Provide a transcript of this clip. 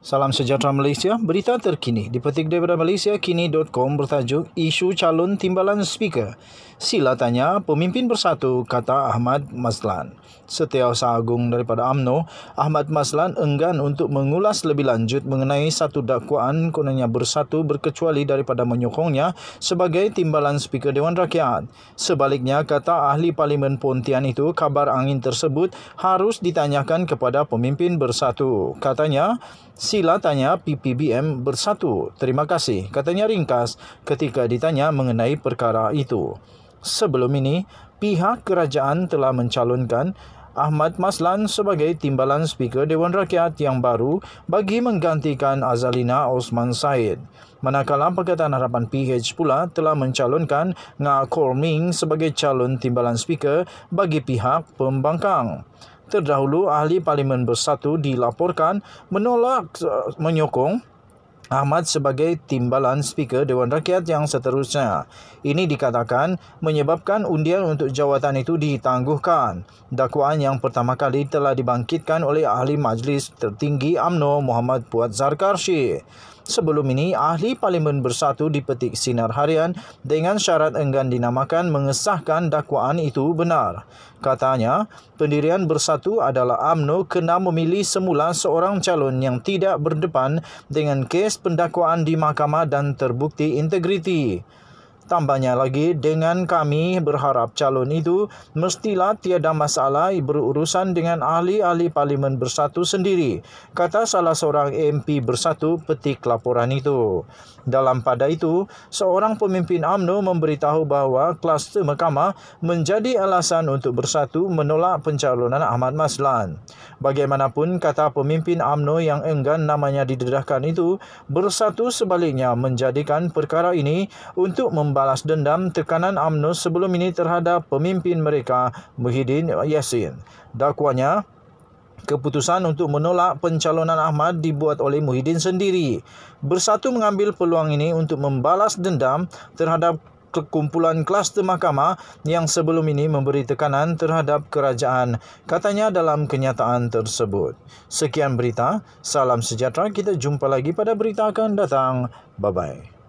Salam sejahtera Malaysia. Berita terkini dipetik daripada kini.com bertajuk Isu Calon Timbalan Speaker. Sila tanya pemimpin bersatu kata Ahmad Maslan. Setiausaha agung daripada AMNO, Ahmad Maslan enggan untuk mengulas lebih lanjut mengenai satu dakwaan kononnya bersatu berkecuali daripada menyokongnya sebagai timbalan speaker Dewan Rakyat. Sebaliknya kata ahli Parlimen Pontian itu kabar angin tersebut harus ditanyakan kepada pemimpin bersatu. Katanya, sila tanya PPBM bersatu. Terima kasih, katanya ringkas ketika ditanya mengenai perkara itu. Sebelum ini, pihak kerajaan telah mencalonkan Ahmad Maslan sebagai timbalan speaker Dewan Rakyat yang baru bagi menggantikan Azalina Osman Said. Manakala Pakatan Harapan PH pula telah mencalonkan Nga Korming sebagai calon timbalan speaker bagi pihak pembangkang. Terdahulu, ahli Parlimen Bersatu dilaporkan menolak eh, menyokong Ahmad sebagai timbalan speaker Dewan Rakyat yang seterusnya. Ini dikatakan menyebabkan undian untuk jawatan itu ditangguhkan. Dakwaan yang pertama kali telah dibangkitkan oleh ahli majlis tertinggi AMNO Muhammad Buat Zarkarshi. Sebelum ini, Ahli Parlimen Bersatu dipetik sinar harian dengan syarat enggan dinamakan mengesahkan dakwaan itu benar. Katanya, pendirian bersatu adalah UMNO kena memilih semula seorang calon yang tidak berdepan dengan kes pendakwaan di mahkamah dan terbukti integriti. Tambahnya lagi, dengan kami berharap calon itu mestilah tiada masalah berurusan dengan ahli-ahli Parlimen Bersatu sendiri, kata salah seorang MP Bersatu petik laporan itu. Dalam pada itu, seorang pemimpin AMNO memberitahu bahawa kluster mahkamah menjadi alasan untuk bersatu menolak pencalonan Ahmad Maslan. Bagaimanapun, kata pemimpin AMNO yang enggan namanya didedahkan itu, bersatu sebaliknya menjadikan perkara ini untuk membantu membalas dendam tekanan UMNO sebelum ini terhadap pemimpin mereka Muhyiddin Yassin. Dakwanya, keputusan untuk menolak pencalonan Ahmad dibuat oleh Muhyiddin sendiri. Bersatu mengambil peluang ini untuk membalas dendam terhadap kumpulan kelas mahkamah yang sebelum ini memberi tekanan terhadap kerajaan katanya dalam kenyataan tersebut. Sekian berita, salam sejahtera, kita jumpa lagi pada berita akan datang. Bye-bye.